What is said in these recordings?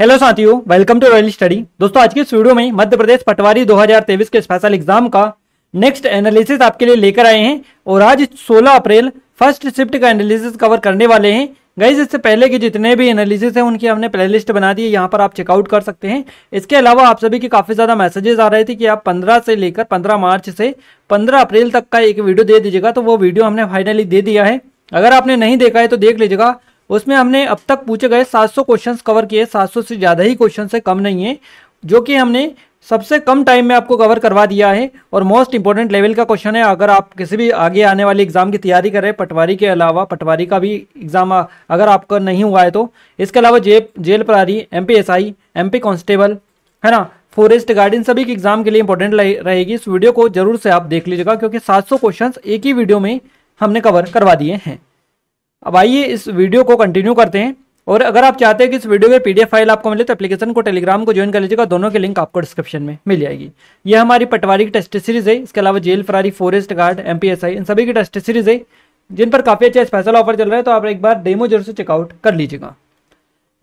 hello साथियों welcome to royal study दोस्तों आज की इस वीडियो में मध्य प्रदेश पटवारी 2023 के स्पेशल एग्जाम का नेक्स्ट एनालिसिस आपके लिए लेकर आए हैं और आज 16 अप्रैल फर्स्ट शिफ्ट का एनालिसिस कवर करने वाले हैं गाइज इससे पहले के जितने भी एनालिसिस हैं उनकी हमने प्लेलिस्ट बना दी है यहाँ पर आप चेकआउट कर सकते हैं इसके अलावा आप सभी के काफ़ी ज़्यादा मैसेजेस आ रहे थे कि आप 15 से लेकर 15 मार्च से 15 अप्रैल तक का एक वीडियो दे दीजिएगा तो वो वीडियो हमने फाइनली दे दिया है अगर आपने नहीं देखा है तो देख लीजिएगा उसमें हमने अब तक पूछे गए 700 क्वेश्चन कवर किए 700 से ज़्यादा ही क्वेश्चन से कम नहीं है जो कि हमने सबसे कम टाइम में आपको कवर करवा दिया है और मोस्ट इंपॉर्टेंट लेवल का क्वेश्चन है अगर आप किसी भी आगे आने वाले एग्जाम की तैयारी कर रहे हैं पटवारी के अलावा पटवारी का भी एग्जाम अगर आपका नहीं हुआ है तो इसके अलावा जे जेल प्रारी M P S I M P constable है ना फॉरेस्ट गार्डन सभी के एग्जाम के लिए इंपॉर्टेंट रहेगी इस वीडियो को जरूर से आप देख लीजिएगा क्योंकि 700 क्वेश्चंस एक ही वीडियो में हमने कवर करवा दिए हैं अब आइए इस वीडियो को कंटिन्यू करते हैं और अगर आप चाहते हैं कि इस वीडियो में पीडीएफ फाइल आपको मिले तो एप्लीकेशन को टेलीग्राम को ज्वाइन कर लीजिएगा दोनों के लिंक आपको डिस्क्रिप्शन में मिल जाएगी ये हमारी पटवारी की टेस्ट सीरीज है इसके अलावा जेल फरारी फॉरेस्ट गार्ड एमपीएसआई इन सभी की टेस्ट सीरीज है जिन पर काफ़ी अच्छा स्पेशल ऑफर चल रहा है तो आप एक बार डेमो जरूर से चेकआउट कर लीजिएगा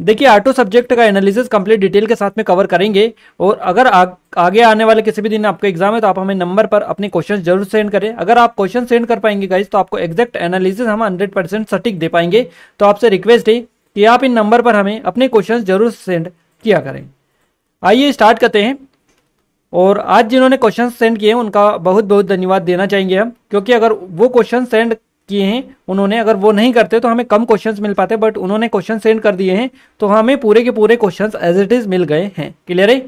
देखिए आटो सब्जेक्ट का एनालिसिस कंप्लीट डिटेल के साथ में कवर करेंगे और अगर आ, आगे आने वाले किसी भी दिन आपका एग्जाम है तो आप हमें नंबर पर अपने क्वेश्चंस जरूर सेंड करें अगर आप क्वेश्चन सेंड कर पाएंगे गाइज तो आपको एग्जैक्ट एनालिसिस हम 100 परसेंट सटीक दे पाएंगे तो आपसे रिक्वेस्ट है कि आप इन नंबर पर हमें अपने क्वेश्चन जरूर सेंड किया करें आइए स्टार्ट करते हैं और आज जिन्होंने क्वेश्चन सेंड किए हैं उनका बहुत बहुत धन्यवाद देना चाहेंगे हम क्योंकि अगर वो क्वेश्चन सेंड किए हैं उन्होंने अगर वो नहीं करते तो हमें कम क्वेश्चंस मिल पाते बट उन्होंने क्वेश्चन सेंड कर दिए हैं तो हमें पूरे के पूरे क्वेश्चंस एज इट इज़ मिल गए हैं क्लियर है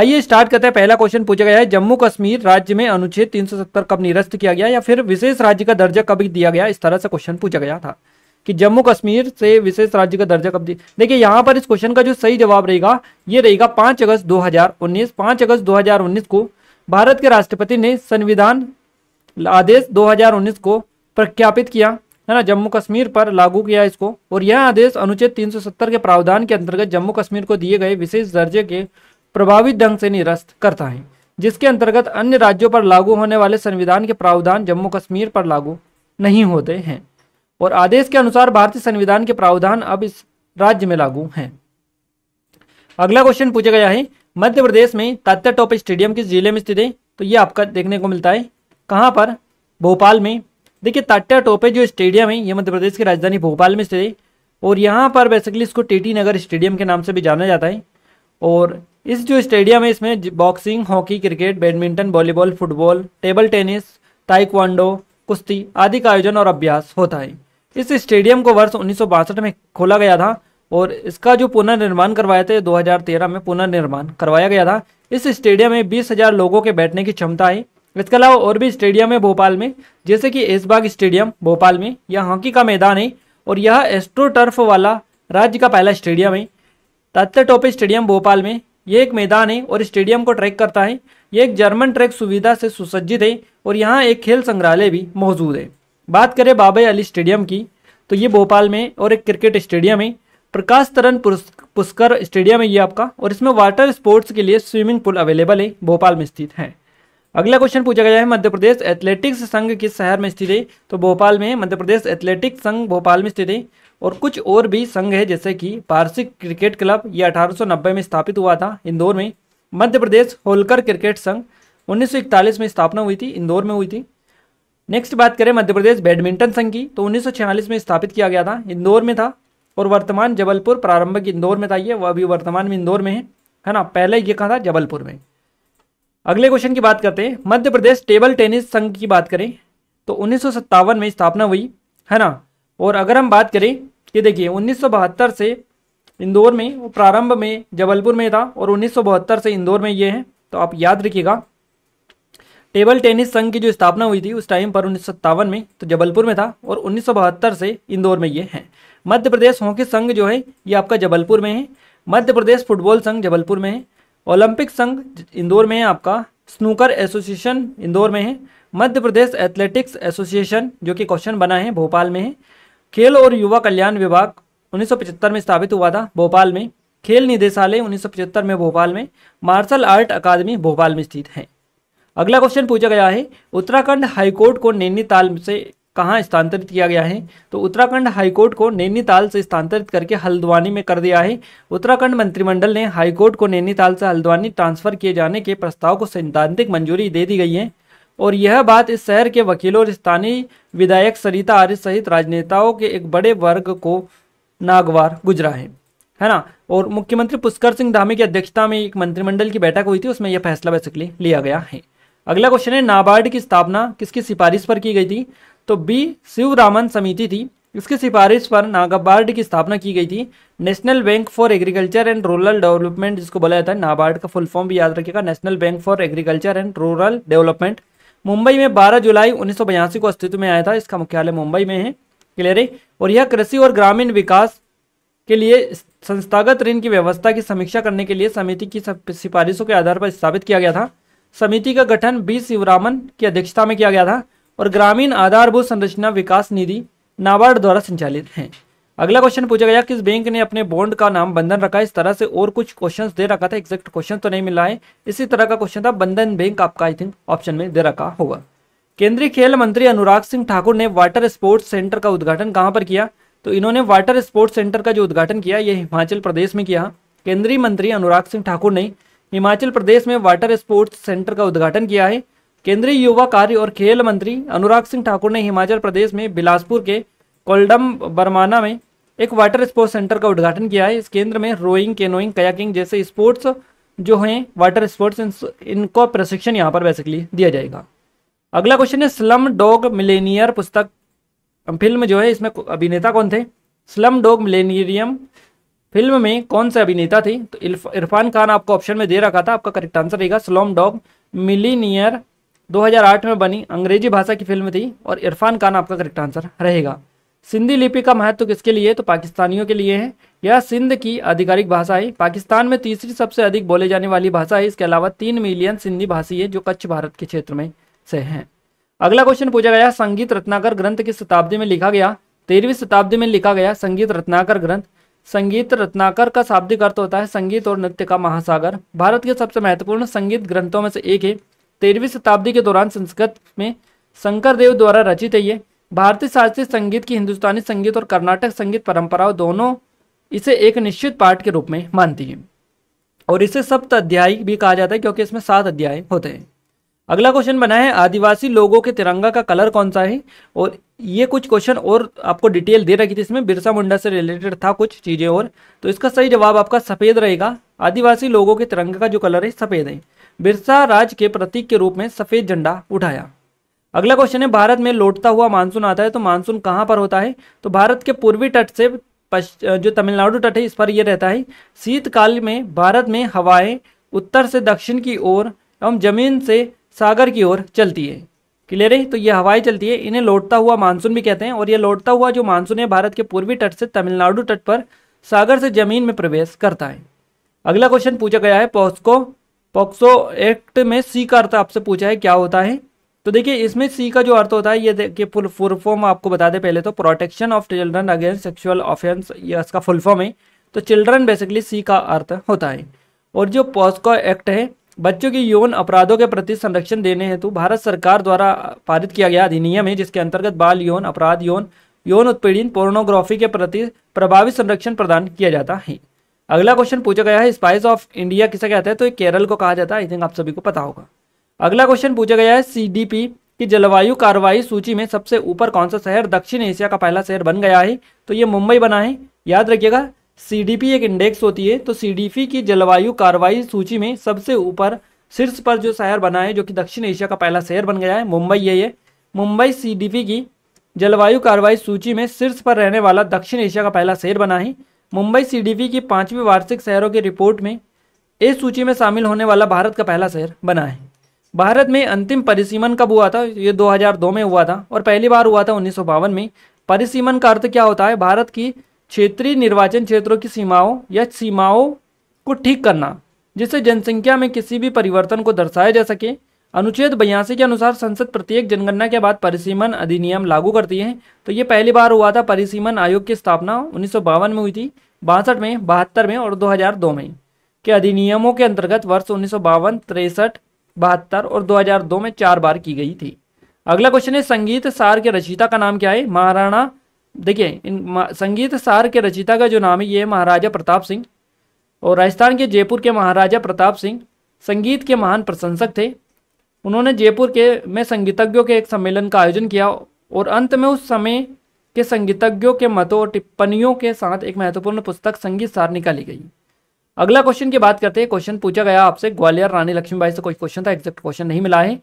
आइए स्टार्ट करते हैं पहला क्वेश्चन पूछा गया है जम्मू कश्मीर राज्य में अनुच्छेद 370 कब निरस्त किया गया या फिर विशेष राज्य का दर्जा कब दिया गया इस तरह से क्वेश्चन पूछा गया था कि जम्मू कश्मीर से विशेष राज्य का दर्जा कब दिया देखिए यहाँ पर इस क्वेश्चन का जो सही जवाब रहेगा ये रहेगा पांच अगस्त दो हजार अगस्त दो को भारत के राष्ट्रपति ने संविधान आदेश 2019 को प्रख्यापित किया है ना जम्मू कश्मीर पर लागू किया इसको और यह आदेश अनुच्छेद 370 के प्रावधान के अंतर्गत जम्मू कश्मीर को दिए गए विशेष दर्जे के प्रभावित ढंग से निरस्त करता है जिसके अंतर्गत अन्य राज्यों पर लागू होने वाले संविधान के प्रावधान जम्मू कश्मीर पर लागू नहीं होते हैं और आदेश के अनुसार भारतीय संविधान के प्रावधान अब इस राज्य में लागू हैं अगला क्वेश्चन पूछा गया है मध्य प्रदेश में तात्या टॉप स्टेडियम किस जिले में स्थित है तो ये आपका देखने को मिलता है कहाँ पर भोपाल में देखिए ताट्या टोपे जो स्टेडियम है ये मध्य प्रदेश की राजधानी भोपाल में स्थित है और यहाँ पर बेसिकली इसको टीटी नगर स्टेडियम के नाम से भी जाना जाता है और इस जो स्टेडियम है इसमें boxing hockey cricket badminton volleyball football table tennis taekwondo कुश्ती आदि का आयोजन और अभ्यास होता है इस स्टेडियम को वर्ष उन्नीस में खोला गया था और इसका जो पुनर्निर्माण करवाया था 2013 में पुनर्निर्माण करवाया गया था इस स्टेडियम में 20,000 लोगों के बैठने की क्षमता है इसके अलावा और भी स्टेडियम है भोपाल में जैसे कि एसबाग स्टेडियम भोपाल में यह हॉकी का मैदान है और यह एस्ट्रोटर्फ वाला राज्य का पहला स्टेडियम है तात्य टोपे स्टेडियम भोपाल में ये एक मैदान है और स्टेडियम को ट्रैक करता है ये एक जर्मन ट्रैक सुविधा से सुसज्जित है और यहाँ एक खेल संग्रहालय भी मौजूद है बात करें बाबे अली स्टेडियम की तो ये भोपाल में और एक क्रिकेट स्टेडियम है प्रकाश तरन पुष्कर स्टेडियम है ये आपका और इसमें वाटर स्पोर्ट्स के लिए स्विमिंग पूल अवेलेबल है भोपाल में स्थित है अगला क्वेश्चन पूछा गया है मध्य प्रदेश एथलेटिक्स संघ किस शहर में स्थित है तो भोपाल में मध्य प्रदेश एथलेटिक्स संघ भोपाल में स्थित है और कुछ और भी संघ है जैसे कि पारसिक क्रिकेट क्लब ये 1890 में स्थापित हुआ था इंदौर में मध्य प्रदेश होलकर क्रिकेट संघ 1941 में स्थापना हुई थी इंदौर में हुई थी नेक्स्ट बात करें मध्य प्रदेश बैडमिंटन संघ की तो उन्नीस में स्थापित किया गया था इंदौर में था और वर्तमान जबलपुर प्रारंभिक इंदौर में था ये वह अभी वर्तमान में इंदौर में है है ना पहले ये कहा था जबलपुर में अगले क्वेश्चन की बात करते हैं मध्य प्रदेश टेबल टेनिस संघ की बात करें तो उन्नीस में स्थापना हुई है ना और अगर हम बात करें ये देखिए उन्नीस से इंदौर में प्रारंभ में जबलपुर में था और उन्नीस से इंदौर में ये है तो आप याद रखिएगा टेबल टेनिस संघ की जो स्थापना हुई थी उस टाइम पर उन्नीस में तो जबलपुर में था और उन्नीस से इंदौर में ये है मध्य प्रदेश हॉकी संघ जो है ये आपका जबलपुर में है मध्य प्रदेश फुटबॉल संघ जबलपुर में है ओलंपिक संघ इंदौर में है आपका स्नूकर एसोसिएशन इंदौर में है मध्य प्रदेश एथलेटिक्स एसोसिएशन जो कि क्वेश्चन बना है भोपाल में है खेल और युवा कल्याण विभाग 1975 में स्थापित हुआ था भोपाल में खेल निदेशालय 1975 में भोपाल में मार्शल आर्ट अकादमी भोपाल में स्थित है अगला क्वेश्चन पूछा गया है उत्तराखंड हाईकोर्ट को नैनीताल से कहाँ स्थानांतरित किया गया है तो उत्तराखंड हाईकोर्ट को नैनीताल से स्थानांतरित करके हल्द्वानी में कर दिया है उत्तराखंड मंत्रिमंडल ने हाईकोर्ट को नैनीताल से हल्द्वानी ट्रांसफर किए जाने के प्रस्ताव को सैद्धांतिक मंजूरी दे दी गई है और यह बात इस शहर के वकीलों और स्थानीय विधायक सरिता आर्य सहित राजनेताओं के एक बड़े वर्ग को नागवार गुजरा है है ना और मुख्यमंत्री पुष्कर सिंह धामी की अध्यक्षता में एक मंत्रिमंडल की बैठक हुई थी उसमें यह फैसला बेसिकली लिया गया है अगला क्वेश्चन है नाबार्ड की स्थापना किसकी सिफारिश पर की गई थी तो बी शिव रामन समिति थी इसकी सिफारिश पर नागाबार्ड की स्थापना की गई थी National Bank for Agriculture and Rural Development जिसको बोला जाता है नाबार्ड का फुल फॉर्म भी याद रखेगा National Bank for Agriculture and Rural Development Mumbai में 12 जुलाई उन्नीस को अस्तित्व में आया था इसका मुख्यालय मुंबई में है क्लियर है और यह कृषि और ग्रामीण विकास के लिए संस्थागत ऋण की व्यवस्था की समीक्षा करने के लिए समिति की सिफारिशों के आधार पर स्थापित किया गया था समिति का गठन बी शिवरामन की अध्यक्षता में किया गया था और ग्रामीण आधारभूत संरचना विकास निधि नाबार्ड द्वारा संचालित है अगला क्वेश्चन पूछा गया किस बैंक ने अपने बॉन्ड का नाम बंधन रखा इस तरह से और कुछ क्वेश्चंस दे रखा था एक्जेक्ट क्वेश्चन तो नहीं मिला है इसी तरह का क्वेश्चन था बंधन बैंक आपका आई थिंक ऑप्शन में दे रखा होगा केंद्रीय खेल मंत्री अनुराग सिंह ठाकुर ने वाटर स्पोर्ट्स सेंटर का उद्घाटन कहाँ पर किया तो इन्होंने वाटर स्पोर्ट्स सेंटर का जो उद्घाटन किया ये हिमाचल प्रदेश में किया केंद्रीय मंत्री अनुराग सिंह ठाकुर ने हिमाचल प्रदेश में वाटर स्पोर्ट्स सेंटर का उद्घाटन किया है केंद्रीय युवा कार्य और खेल मंत्री अनुराग सिंह ठाकुर ने हिमाचल प्रदेश में बिलासपुर के कोल्डम बरमाना में एक वाटर स्पोर्ट्स सेंटर का उद्घाटन किया है इस केंद्र में रोइंग केनोइंग कयाकिंग जैसे स्पोर्ट्स जो हैं वाटर स्पोर्ट्स इनको प्रशिक्षण यहाँ पर बेसिकली दिया जाएगा अगला क्वेश्चन है स्लम डॉग मिलेनियर पुस्तक फिल्म जो है इसमें अभिनेता कौन थे स्लम डॉग मिलेनियम फिल्म में कौन से अभिनेता थे तो इरफान खान आपको ऑप्शन में दे रखा था आपका करेक्ट आंसर रहेगा स्लम डॉग मिलीनियर 2008 में बनी अंग्रेजी भाषा की फिल्म थी और इरफान खान आपका करेक्ट आंसर रहेगा सिंधी लिपि का महत्व किसके लिए तो पाकिस्तानियों के लिए है यह सिंध की आधिकारिक भाषा है पाकिस्तान में तीसरी सबसे अधिक बोले जाने वाली भाषा है इसके अलावा तीन मिलियन सिंधी भाषी है जो कच्छ भारत के क्षेत्र में से है अगला क्वेश्चन पूछा गया संगीत रत्नाकर ग्रंथ किस शताब्दी में लिखा गया तेरहवीं शताब्दी में लिखा गया संगीत रत्नाकर ग्रंथ संगीत रत्नाकर का शाब्दिक अर्थ होता है संगीत और नृत्य का महासागर भारत के सबसे महत्वपूर्ण संगीत ग्रंथों में से एक है तेरहवीं शताब्दी के दौरान संस्कृत में शंकर देव द्वारा रचित है ये भारतीय शास्त्रीय संगीत की हिंदुस्तानी संगीत और कर्नाटक संगीत परंपराओं दोनों इसे एक निश्चित पाठ के रूप में मानती है और इसे सप्त अध्याय भी कहा जाता है क्योंकि इसमें सात अध्याय होते हैं अगला क्वेश्चन बना है आदिवासी लोगों के तिरंगा का कलर कौन सा है और ये कुछ क्वेश्चन और आपको डिटेल दे रखी थी इसमें बिरसा मुंडा से रिलेटेड था कुछ चीज़ें और तो इसका सही जवाब आपका सफ़ेद रहेगा आदिवासी लोगों के तिरंगा का जो कलर है सफ़ेद है बिरसा राज के प्रतीक के रूप में सफेद झंडा उठाया अगला क्वेश्चन है भारत में लौटता हुआ मानसून आता है तो मानसून कहाँ पर होता है तो भारत के पूर्वी तट से जो तमिलनाडु तट है इस पर यह रहता है शीतकाल में भारत में हवाएं उत्तर से दक्षिण की ओर एवं जमीन से सागर की ओर चलती है क्लियर है तो ये हवाएं चलती है इन्हें लौटता हुआ मानसून भी कहते हैं और यह लौटता हुआ जो मानसून है भारत के पूर्वी तट से तमिलनाडु तट पर सागर से जमीन में प्रवेश करता है अगला क्वेश्चन पूछा गया है पॉस्को पॉक्सो एक्ट में सी का अर्थ आपसे पूछा है क्या होता है तो देखिए इसमें सी का जो अर्थ होता है ये देखिए फुल फुल फॉर्म आपको बता दें पहले तो protection of children against sexual offence ये इसका फुल फॉर्म है तो चिल्ड्रन बेसिकली सी का अर्थ होता है और जो पॉक्सो एक्ट है बच्चों के यौन अपराधों के प्रति संरक्षण देने हेतु भारत सरकार द्वारा पारित किया गया अधिनियम है जिसके अंतर्गत बाल यौन अपराध यौन यौन उत्पीड़न पोर्नोग्राफी के प्रति प्रभावी संरक्षण प्रदान किया जाता है अगला क्वेश्चन पूछा गया है स्पाइस ऑफ इंडिया किसे कहते हैं तो केरल को कहा जाता है आई थिंक आप सभी को पता होगा अगला क्वेश्चन पूछा गया है सीडीपी की जलवायु कार्रवाई सूची में सबसे ऊपर कौन सा शहर दक्षिण एशिया का पहला शहर बन गया है तो ये मुंबई बना है याद रखिएगा सीडीपी एक इंडेक्स होती है तो सीडीपी की जलवायु कार्रवाई सूची में सबसे ऊपर शीर्ष पर जो शहर बना है जो कि दक्षिण एशिया का पहला शहर बन गया है मुंबई है ये मुंबई पी की जलवायु कार्रवाई सूची में शीर्ष पर रहने वाला दक्षिण एशिया का पहला शहर बना है मुंबई सीडीपी की पाँचवीं वार्षिक शहरों की रिपोर्ट में इस सूची में शामिल होने वाला भारत का पहला शहर बना है भारत में अंतिम परिसीमन कब हुआ था ये 2002 में हुआ था और पहली बार हुआ था उन्नीस में परिसीमन का अर्थ क्या होता है भारत की क्षेत्रीय निर्वाचन क्षेत्रों की सीमाओं या सीमाओं को ठीक करना जिससे जनसंख्या में किसी भी परिवर्तन को दर्शाया जा सके अनुच्छेद बयासी के अनुसार संसद प्रत्येक जनगणना के बाद परिसीमन अधिनियम लागू करती है तो ये पहली बार हुआ था परिसीमन आयोग की स्थापना उन्नीस में हुई थी बासठ में बहत्तर में और दो में के अधिनियमों के अंतर्गत वर्ष उन्नीस तिरसठ बहत्तर और 2002 में चार बार की गई थी अगला क्वेश्चन है संगीत सार के रचिता का नाम क्या है महाराणा देखिए इन संगीत सार के रचिता का जो नाम है ये महाराजा प्रताप सिंह और राजस्थान के जयपुर के महाराजा प्रताप सिंह संगीत के महान प्रशंसक थे उन्होंने जयपुर के में संगीतज्ञों के एक सम्मेलन का आयोजन किया और अंत में उस समय के संगीतज्ञों के मतों और टिप्पणियों के साथ एक महत्वपूर्ण पुस्तक संगीत सार निकाली गई अगला क्वेश्चन की बात करते हैं क्वेश्चन पूछा गया आपसे ग्वालियर रानी लक्ष्मीबाई से कोई क्वेश्चन था एग्जैक्ट क्वेश्चन नहीं मिला है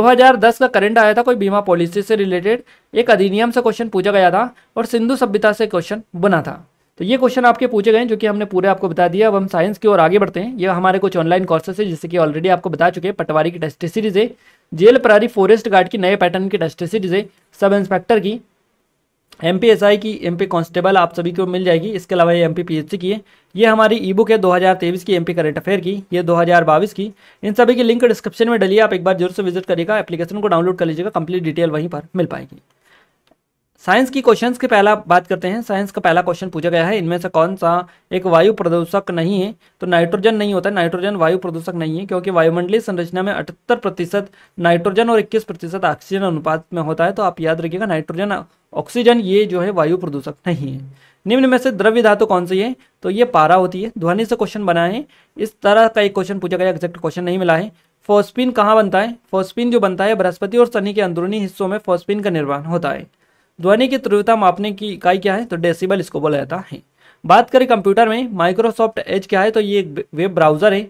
2010 का करंट आया था कोई बीमा पॉलिसी से रिलेटेड एक अधिनियम से क्वेश्चन पूछा गया था और सिंधु सभ्यता से क्वेश्चन बना था तो ये क्वेश्चन आपके पूछे गए जो कि हमने पूरे आपको बता दिया अब हम साइंस की ओर आगे बढ़ते हैं ये हमारे कुछ ऑनलाइन कोर्सेस है जैसे कि ऑलरेडी आपको बता चुके हैं पटवारी की टेस्ट सीरीज है जेल प्रारी फॉरेस्ट गार्ड की नए पैटर्न की टेस्ट सीरीज है सब इंस्पेक्टर की एम की एम कांस्टेबल आप सभी को मिल जाएगी इसके अलावा ये एम पी की है ये हमारी ई बुक है दो की एम करंट अफेयर की ये दो की इन सभी की लिंक डिस्क्रिप्शन में डलिए आप एक बार जरूर से विजिट करिएगा एप्लीकेशन को डाउनलोड कर लीजिएगा कंप्लीट डिटेल वहीं पर मिल पाएगी साइंस की क्वेश्चंस के पहला बात करते हैं साइंस का पहला क्वेश्चन पूछा गया है इनमें से कौन सा एक वायु प्रदूषक नहीं है तो नाइट्रोजन नहीं होता नाइट्रोजन वायु प्रदूषक नहीं है क्योंकि वायुमंडलीय संरचना में अठहत्तर प्रतिशत नाइट्रोजन और इक्कीस प्रतिशत ऑक्सीजन अनुपात में होता है तो आप याद रखिएगा नाइट्रोजन ऑक्सीजन ये जो है वायु प्रदूषक नहीं है निम्न में से द्रव्य धातु कौन सी है तो ये पारा होती है ध्वनि से क्वेश्चन बना है इस तरह का एक क्वेश्चन पूछा गया एग्जैक्ट क्वेश्चन नहीं मिला है फोस्पिन कहाँ बनता है फोस्पिन जो बनता है बृहस्पति और शनि के अंदरूनी हिस्सों में फोस्पिन का निर्माण होता है ध्वनि की तीव्रता मापने की इकाई क्या है तो डेसिबल इसको बोला जाता है बात करें कंप्यूटर में माइक्रोसॉफ्ट एज क्या है तो ये एक वेब ब्राउजर है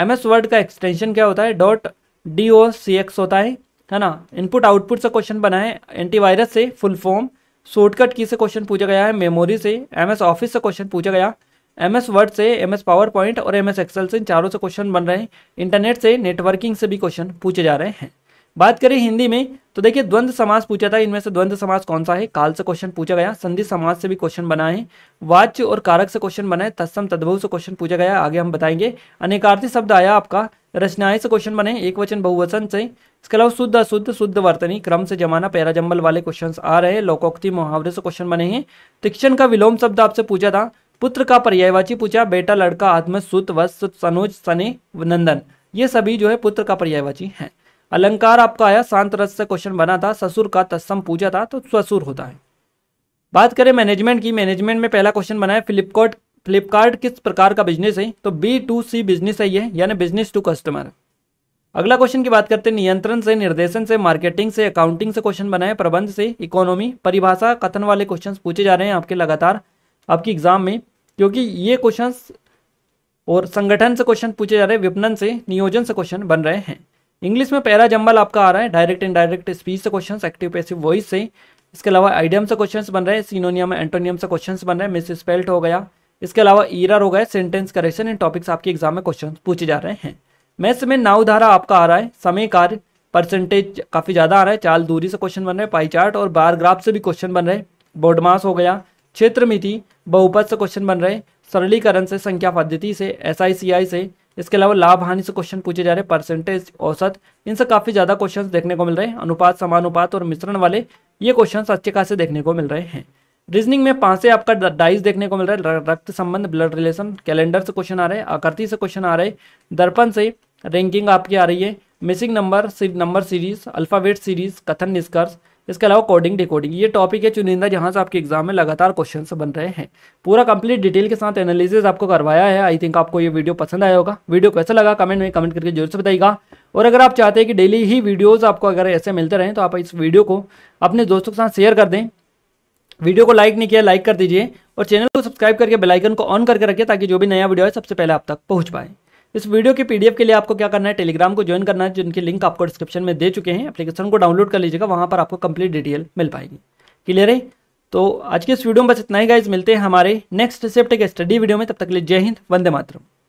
एम एस वर्ड का एक्सटेंशन क्या होता है dot D O C X होता है है ना इनपुट आउटपुट से क्वेश्चन बना है एंटीवायरस से फुल फॉर्म शॉर्टकट की से क्वेश्चन पूछा गया है मेमोरी से एम एस ऑफिस से क्वेश्चन पूछा गया एम एस वर्ड से एम एस पावर पॉइंट और एम एस एक्सेल से इन चारों से क्वेश्चन बन रहे हैं इंटरनेट से नेटवर्किंग से भी क्वेश्चन पूछे जा रहे हैं बात करें हिंदी में तो देखिए द्वंद्व समास पूछा था इनमें से द्वंद समास कौन सा है काल से क्वेश्चन पूछा गया संधि समास से भी क्वेश्चन बना है वाच्य और कारक से क्वेश्चन बना है तत्सम तद्भव से क्वेश्चन पूछा गया आगे हम बताएंगे अनेकार्थी शब्द आया आपका रचनाएं से क्वेश्चन बने एक वचन बहुवचन से इसके अलावा शुद्ध अशुद्ध शुद्ध वर्तनी क्रम से जमाना पैरा जम्बल वाले क्वेश्चन आ रहे हैं लोकोक्ति मुहावरे से क्वेश्चन बने हैं तिक्षण का विलोम शब्द आपसे पूछा था पुत्र का पर्यायवाची पूछा बेटा लड़का आत्म सुत वस्त सनोज सने नंदन ये सभी जो है पुत्र का पर्यायवाची है अलंकार आपका आया शांत रस से क्वेश्चन बना था ससुर का तत्सम पूजा था तो ससुर होता है बात करें मैनेजमेंट की मैनेजमेंट में पहला क्वेश्चन बना है फ्लिपकार्ट फ्लिपकार्ट किस प्रकार का बिजनेस है तो बी टू सी बिजनेस है ये यानी बिजनेस टू कस्टमर अगला क्वेश्चन की बात करते हैं नियंत्रण से निर्देशन से मार्केटिंग से अकाउंटिंग से क्वेश्चन बनाए प्रबंध से इकोनॉमी परिभाषा कथन वाले क्वेश्चंस पूछे जा रहे हैं आपके लगातार आपकी एग्जाम में क्योंकि ये क्वेश्चंस और संगठन से क्वेश्चन पूछे जा रहे हैं विपणन से नियोजन से क्वेश्चन बन रहे हैं इंग्लिश में पैरा जम्बल आपका आ रहा है डायरेक्ट डायरेक्ट स्पीच से क्वेश्चन एक्टिव पैसिव वॉइस से इसके अलावा आइडियम से क्वेश्चन बन रहे हैं सीनोनियम एंटोनियम से क्वेश्चन बन रहे हैं मिस स्पेल्ट हो गया इसके अलावा ईरर हो गया सेंटेंस करेक्शन इन टॉपिक्स आपके एग्जाम में क्वेश्चन पूछे जा रहे हैं मैथ्स में नाव धारा आपका आ रहा है समय कार्य परसेंटेज काफ़ी ज़्यादा आ रहा है चाल दूरी से क्वेश्चन बन रहे हैं पाईचार्ट और बार ग्राफ से भी क्वेश्चन बन रहे हैं बोडमास हो गया क्षेत्र मिति बहुपद से क्वेश्चन बन रहे सरलीकरण से संख्या पद्धति से एस से इसके अलावा लाभ हानि से क्वेश्चन पूछे जा रहे हैं परसेंटेज औसत इनसे काफ़ी ज़्यादा क्वेश्चन देखने को मिल रहे हैं अनुपात समानुपात और मिश्रण वाले ये क्वेश्चन अच्छे खासे देखने को मिल रहे हैं रीजनिंग में पांच से आपका डाइस देखने को मिल रहा है रक्त संबंध ब्लड रिलेशन कैलेंडर से क्वेश्चन आ रहे हैं आकृति से क्वेश्चन आ रहे हैं दर्पण से रैंकिंग आपकी आ रही है missing number number series alphabet series कथन निष्कर्ष इसके अलावा कोडिंग डिकोडिंग ये टॉपिक है चुनिंदा जहाँ से आपके एग्जाम में लगातार क्वेश्चन बन रहे हैं पूरा कंप्लीट डिटेल के साथ एनालिसिस आपको करवाया है आई थिंक आपको ये वीडियो पसंद आया होगा वीडियो कैसा लगा कमेंट में कमेंट करके जरूर से बताइएगा और अगर आप चाहते हैं कि डेली ही वीडियोज़ आपको अगर ऐसे मिलते रहें तो आप इस वीडियो को अपने दोस्तों के साथ शेयर कर दें वीडियो को लाइक नहीं किया लाइक कर दीजिए और चैनल को सब्सक्राइब करके बेलाइकन को ऑन करके रखें ताकि जो भी नया वीडियो है सबसे पहले आप तक पहुँच पाए इस वीडियो के पीडीएफ के लिए आपको क्या करना है टेलीग्राम को ज्वाइन करना है जिनकी लिंक आपको डिस्क्रिप्शन में दे चुके हैं एप्लीकेशन को डाउनलोड कर लीजिएगा वहाँ पर आपको कंप्लीट डिटेल मिल पाएगी क्लियर है तो आज के इस वीडियो में बस इतना ही गाइज मिलते हैं हमारे नेक्स्ट सेप्ट के स्टडी वीडियो में तब तक के लिए जय हिंद वंदे मातरम